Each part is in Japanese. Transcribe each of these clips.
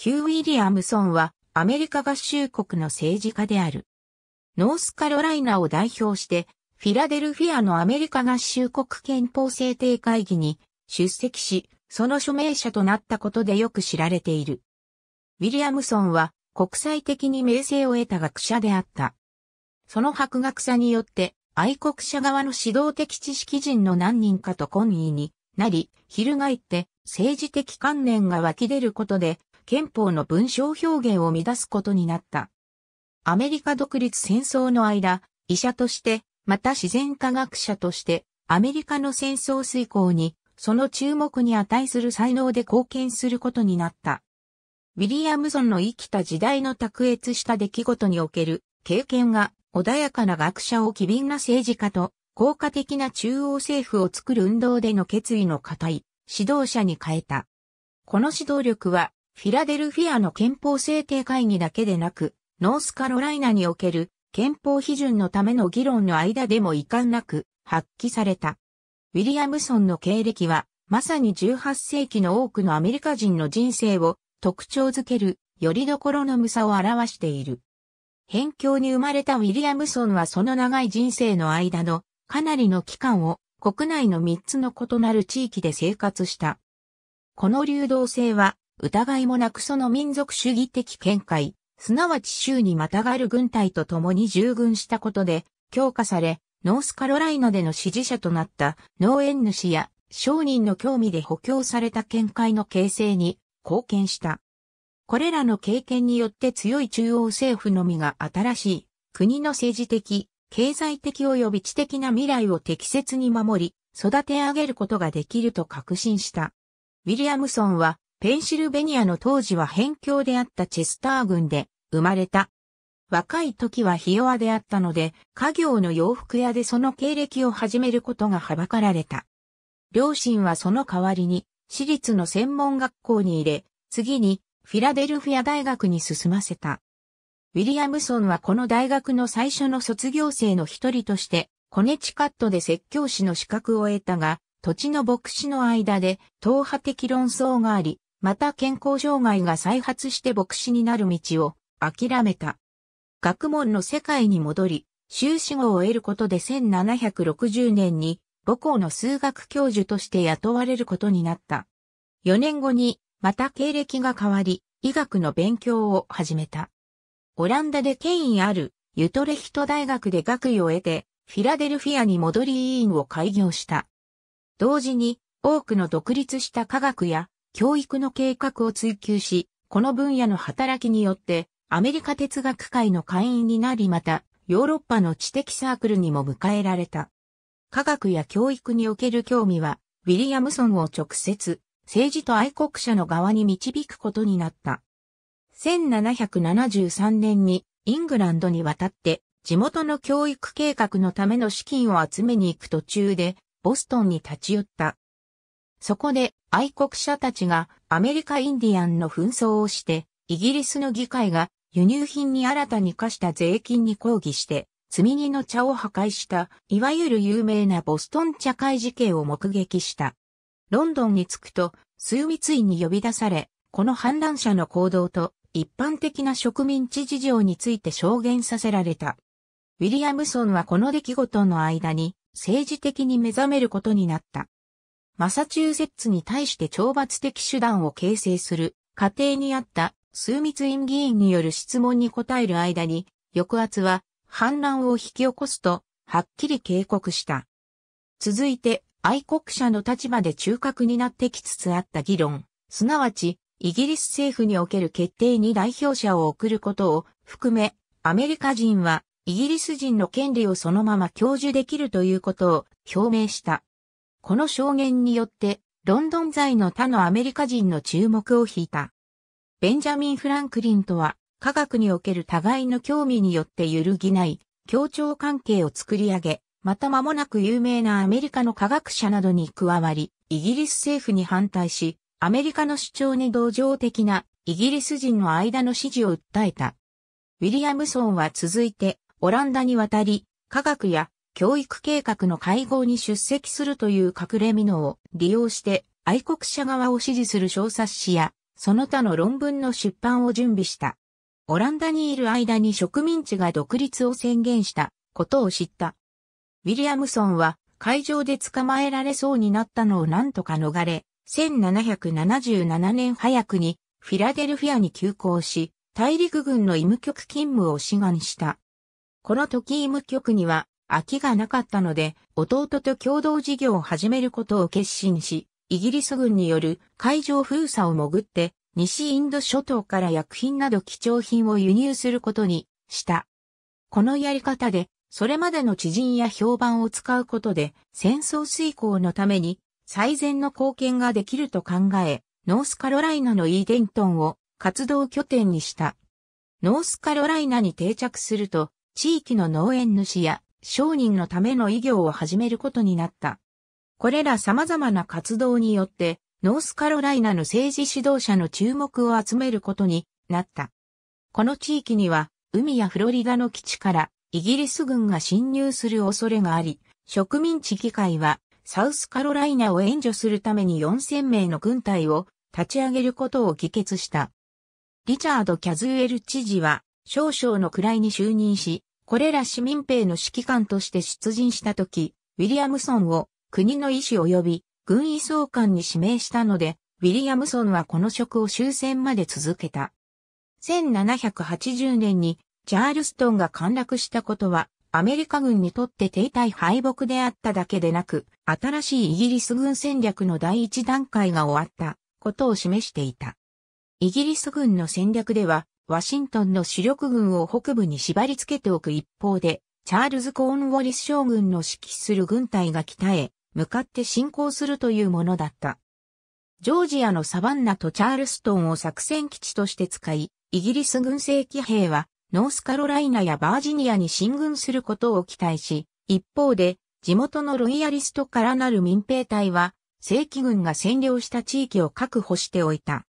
ヒュー・ウィリアムソンはアメリカ合衆国の政治家である。ノースカロライナを代表して、フィラデルフィアのアメリカ合衆国憲法制定会議に出席し、その署名者となったことでよく知られている。ウィリアムソンは国際的に名声を得た学者であった。その博学者によって、愛国者側の指導的知識人の何人かと懇意になり、翻って政治的観念が湧き出ることで憲法の文章表現を乱すことになった。アメリカ独立戦争の間、医者として、また自然科学者として、アメリカの戦争遂行に、その注目に値する才能で貢献することになった。ウィリアムソンの生きた時代の卓越した出来事における経験が穏やかな学者を機敏な政治家と効果的な中央政府を作る運動での決意の固い指導者に変えた。この指導力はフィラデルフィアの憲法制定会議だけでなく、ノースカロライナにおける憲法批准のための議論の間でも遺憾なく発揮された。ウィリアムソンの経歴は、まさに18世紀の多くのアメリカ人の人生を特徴づける、よりどころの無さを表している。辺境に生まれたウィリアムソンはその長い人生の間のかなりの期間を国内の3つの異なる地域で生活した。この流動性は疑いもなくその民族主義的見解、すなわち州にまたがる軍隊と共に従軍したことで、強化され、ノースカロライナでの支持者となった農園主や商人の興味で補強された見解の形成に貢献した。これらの経験によって強い中央政府のみが新しい国の政治的、経済的及び知的な未来を適切に守り、育て上げることができると確信した。ウィリアムソンはペンシルベニアの当時は辺境であったチェスター郡で生まれた。若い時はひ弱であったので、家業の洋服屋でその経歴を始めることがはばかられた。両親はその代わりに、私立の専門学校に入れ、次にフィラデルフィア大学に進ませた。ウィリアムソンはこの大学の最初の卒業生の一人として、コネチカットで説教師の資格を得たが、土地の牧師の間で党派的論争があり、また健康障害が再発して牧師になる道を諦めた。学問の世界に戻り、修士号を得ることで1760年に母校の数学教授として雇われることになった。4年後にまた経歴が変わり、医学の勉強を始めた。オランダで権威あるユトレヒト大学で学位を得て、フィラデルフィアに戻り委員を開業した。同時に多くの独立した科学や教育の計画を追求し、この分野の働きによって、アメリカ哲学会の会員になりまた、ヨーロッパの知的サークルにも迎えられた。科学や教育における興味は、ウィリアムソンを直接、政治と愛国者の側に導くことになった。1773年にイングランドに渡って、地元の教育計画のための資金を集めに行く途中で、ボストンに立ち寄った。そこで愛国者たちがアメリカインディアンの紛争をして、イギリスの議会が輸入品に新たに課した税金に抗議して、積み荷の茶を破壊した、いわゆる有名なボストン茶会事件を目撃した。ロンドンに着くと、数密院に呼び出され、この反乱者の行動と一般的な植民地事情について証言させられた。ウィリアムソンはこの出来事の間に政治的に目覚めることになった。マサチューセッツに対して懲罰的手段を形成する過程にあった枢密院議員による質問に答える間に、抑圧は反乱を引き起こすと、はっきり警告した。続いて、愛国者の立場で中核になってきつつあった議論、すなわち、イギリス政府における決定に代表者を送ることを含め、アメリカ人はイギリス人の権利をそのまま享受できるということを表明した。この証言によって、ロンドン在の他のアメリカ人の注目を引いた。ベンジャミン・フランクリンとは、科学における互いの興味によって揺るぎない、協調関係を作り上げ、また間もなく有名なアメリカの科学者などに加わり、イギリス政府に反対し、アメリカの主張に同情的なイギリス人の間の支持を訴えた。ウィリアムソンは続いてオランダに渡り、科学や教育計画の会合に出席するという隠れ蓑を利用して愛国者側を支持する小冊子やその他の論文の出版を準備した。オランダにいる間に植民地が独立を宣言したことを知った。ウィリアムソンは会場で捕まえられそうになったのを何とか逃れ、1777年早くにフィラデルフィアに急行し、大陸軍の医務局勤務を志願した。この時医務局には空きがなかったので、弟と共同事業を始めることを決心し、イギリス軍による海上封鎖を潜って、西インド諸島から薬品など貴重品を輸入することにした。このやり方で、それまでの知人や評判を使うことで、戦争遂行のために最善の貢献ができると考え、ノースカロライナのイーデントンを活動拠点にした。ノースカロライナに定着すると、地域の農園主や商人のための医業を始めることになった。これら様々な活動によって、ノースカロライナの政治指導者の注目を集めることになった。この地域には、海やフロリダの基地からイギリス軍が侵入する恐れがあり、植民地議会はサウスカロライナを援助するために4000名の軍隊を立ち上げることを議決した。リチャード・キャズウェル知事は少々の位に就任し、これら市民兵の指揮官として出陣した時、ウィリアムソンを国の意思及び軍医総監に指名したので、ウィリアムソンはこの職を終戦まで続けた。1780年にチャールストンが陥落したことは、アメリカ軍にとって停滞敗北であっただけでなく、新しいイギリス軍戦略の第一段階が終わったことを示していた。イギリス軍の戦略では、ワシントンの主力軍を北部に縛り付けておく一方で、チャールズ・コーンウォリス将軍の指揮する軍隊が北へ向かって進行するというものだった。ジョージアのサバンナとチャールストンを作戦基地として使い、イギリス軍政規兵はノースカロライナやバージニアに進軍することを期待し、一方で地元のロイヤリストからなる民兵隊は正規軍が占領した地域を確保しておいた。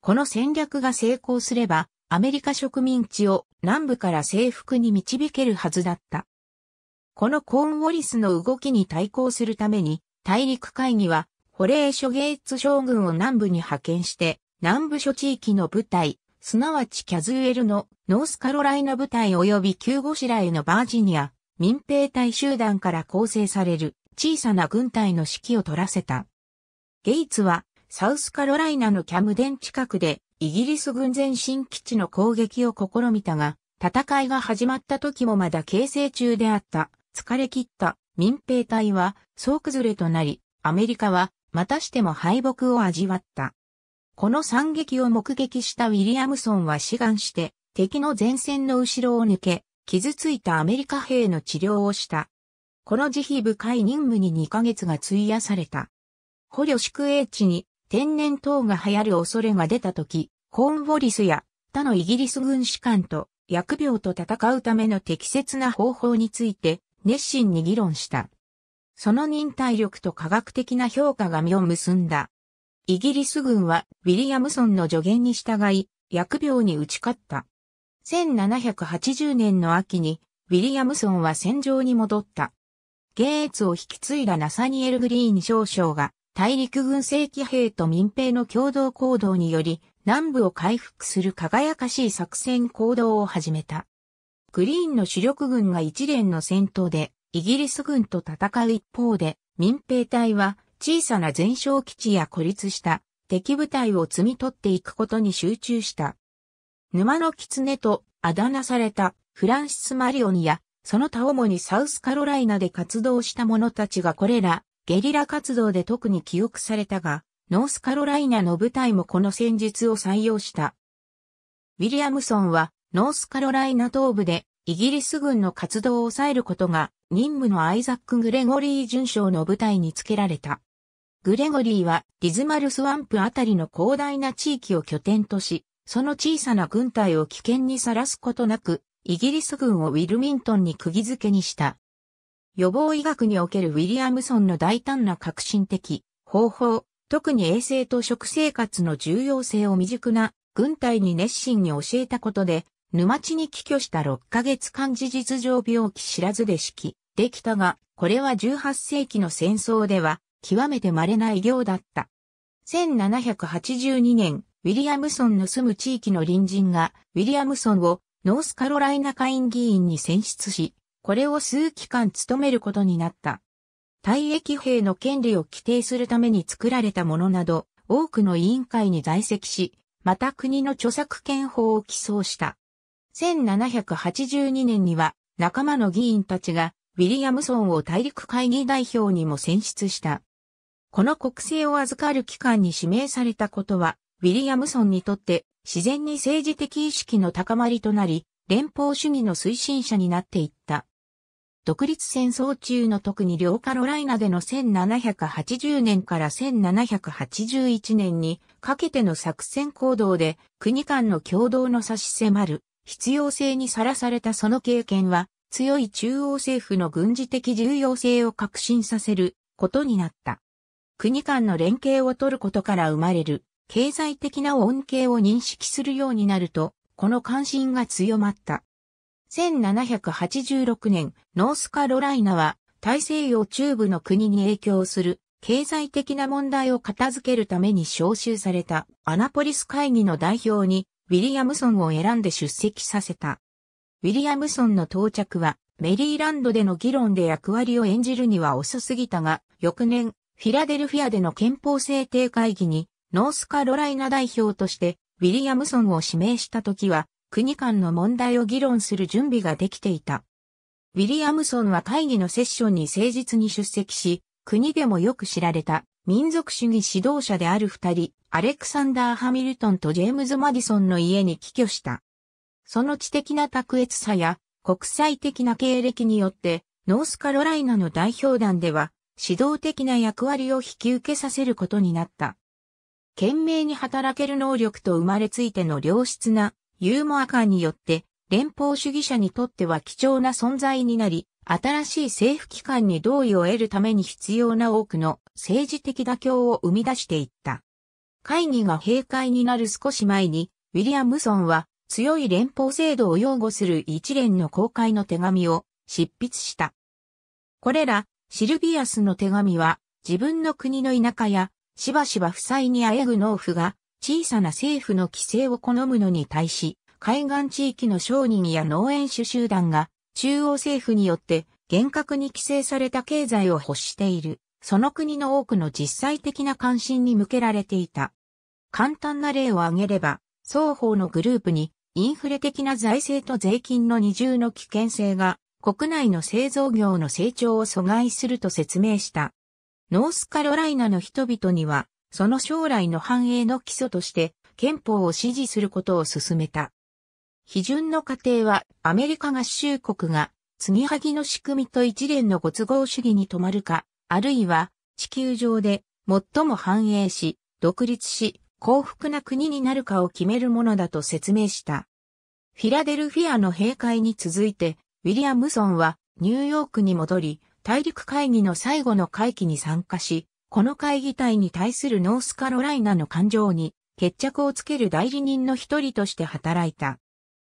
この戦略が成功すれば、アメリカ植民地を南部から征服に導けるはずだった。このコーンウォリスの動きに対抗するために、大陸会議は、ホレー諸ゲイツ将軍を南部に派遣して、南部諸地域の部隊、すなわちキャズウェルのノースカロライナ部隊及び旧ゴシラへのバージニア、民兵隊集団から構成される小さな軍隊の指揮を取らせた。ゲイツはサウスカロライナのキャムデン近くでイギリス軍前進基地の攻撃を試みたが、戦いが始まった時もまだ形成中であった、疲れ切った民兵隊は総崩れとなり、アメリカはまたしても敗北を味わった。この惨劇を目撃したウィリアムソンは志願して敵の前線の後ろを抜け、傷ついたアメリカ兵の治療をした。この慈悲深い任務に2ヶ月が費やされた。捕虜宿営地に天然痘が流行る恐れが出た時、コーンウォリスや他のイギリス軍士官と薬病と戦うための適切な方法について熱心に議論した。その忍耐力と科学的な評価が実を結んだ。イギリス軍はウィリアムソンの助言に従い、薬病に打ち勝った。1780年の秋に、ウィリアムソンは戦場に戻った。ゲーツを引き継いだナサニエル・グリーン少将が、大陸軍正規兵と民兵の共同行動により、南部を回復する輝かしい作戦行動を始めた。グリーンの主力軍が一連の戦闘で、イギリス軍と戦う一方で、民兵隊は小さな前哨基地や孤立した敵部隊を積み取っていくことに集中した。沼の狐とあだ名されたフランシス・マリオンや、その他主にサウスカロライナで活動した者たちがこれらゲリラ活動で特に記憶されたが、ノースカロライナの部隊もこの戦術を採用した。ウィリアムソンは、ノースカロライナ東部で、イギリス軍の活動を抑えることが、任務のアイザック・グレゴリー准将の部隊につけられた。グレゴリーは、リズマルスワンプあたりの広大な地域を拠点とし、その小さな軍隊を危険にさらすことなく、イギリス軍をウィルミントンに釘付けにした。予防医学におけるウィリアムソンの大胆な革新的方法、特に衛生と食生活の重要性を未熟な軍隊に熱心に教えたことで、沼地に寄居した6ヶ月間事実上病気知らずで指揮できたが、これは18世紀の戦争では極めて稀な医業だった。1782年、ウィリアムソンの住む地域の隣人が、ウィリアムソンをノースカロライナ下院議員に選出し、これを数期間務めることになった。退役兵の権利を規定するために作られたものなど、多くの委員会に在籍し、また国の著作権法を起草した。1782年には仲間の議員たちがウィリアムソンを大陸会議代表にも選出した。この国政を預かる機関に指名されたことは、ウィリアムソンにとって自然に政治的意識の高まりとなり、連邦主義の推進者になっていった。独立戦争中の特に両カロライナでの1780年から1781年にかけての作戦行動で国間の共同の差し迫る必要性にさらされたその経験は強い中央政府の軍事的重要性を確信させることになった。国間の連携を取ることから生まれる経済的な恩恵を認識するようになると、この関心が強まった。1786年、ノースカロライナは大西洋中部の国に影響する経済的な問題を片付けるために招集されたアナポリス会議の代表にウィリアムソンを選んで出席させた。ウィリアムソンの到着はメリーランドでの議論で役割を演じるには遅すぎたが、翌年、フィラデルフィアでの憲法制定会議にノースカロライナ代表としてウィリアムソンを指名した時は国間の問題を議論する準備ができていた。ウィリアムソンは会議のセッションに誠実に出席し、国でもよく知られた民族主義指導者である二人、アレクサンダー・ハミルトンとジェームズ・マディソンの家に帰居した。その知的な卓越さや国際的な経歴によって、ノースカロライナの代表団では、指導的な役割を引き受けさせることになった。懸命に働ける能力と生まれついての良質なユーモア感によって連邦主義者にとっては貴重な存在になり、新しい政府機関に同意を得るために必要な多くの政治的妥協を生み出していった。会議が閉会になる少し前に、ウィリアムソンは強い連邦制度を擁護する一連の公開の手紙を執筆した。これら、シルビアスの手紙は、自分の国の田舎や、しばしば負債にあえぐ農夫が、小さな政府の規制を好むのに対し、海岸地域の商人や農園主集団が中央政府によって厳格に規制された経済を欲している、その国の多くの実際的な関心に向けられていた。簡単な例を挙げれば、双方のグループにインフレ的な財政と税金の二重の危険性が国内の製造業の成長を阻害すると説明した。ノースカロライナの人々にはその将来の繁栄の基礎として憲法を支持することを進めた。批准の過程はアメリカ合衆国が継ぎはぎの仕組みと一連のご都合主義に止まるか、あるいは地球上で最も繁栄し、独立し、幸福な国になるかを決めるものだと説明した。フィラデルフィアの閉会に続いて、ウィリアムソンはニューヨークに戻り、大陸会議の最後の会期に参加し、この会議体に対するノースカロライナの感情に決着をつける代理人の一人として働いた。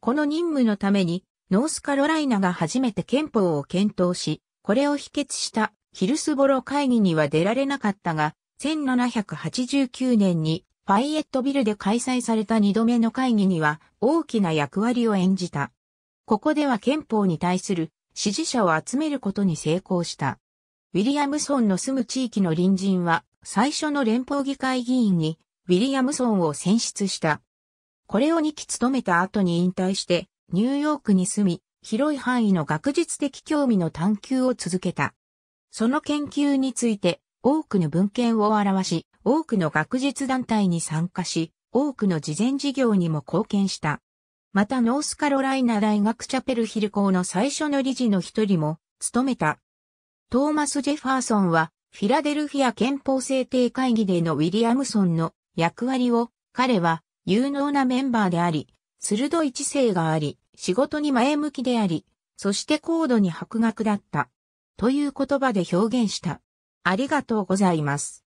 この任務のために、ノースカロライナが初めて憲法を検討し、これを否決したヒルスボロ会議には出られなかったが、1789年にファイエットビルで開催された2度目の会議には大きな役割を演じた。ここでは憲法に対する支持者を集めることに成功した。ウィリアムソンの住む地域の隣人は、最初の連邦議会議員に、ウィリアムソンを選出した。これを2期務めた後に引退して、ニューヨークに住み、広い範囲の学術的興味の探求を続けた。その研究について、多くの文献を表し、多くの学術団体に参加し、多くの事前事業にも貢献した。またノースカロライナ大学チャペルヒル校の最初の理事の一人も、務めた。トーマス・ジェファーソンは、フィラデルフィア憲法制定会議でのウィリアムソンの役割を、彼は有能なメンバーであり、鋭い知性があり、仕事に前向きであり、そして高度に博学だった。という言葉で表現した。ありがとうございます。